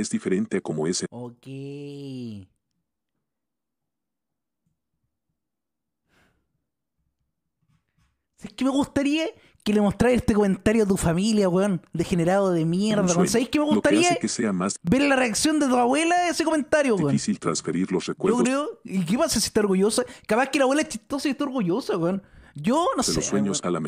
es diferente a como ese. Ok. Es que me gustaría que le mostrara este comentario a tu familia, weón, degenerado de mierda. Es que me gustaría ver la reacción de tu abuela a ese comentario, weón? Difícil transferir los recuerdos. Yo creo, ¿y qué pasa si está orgullosa? Capaz que la abuela es chistosa y está orgullosa, weón. Yo no sé. Los sueños a la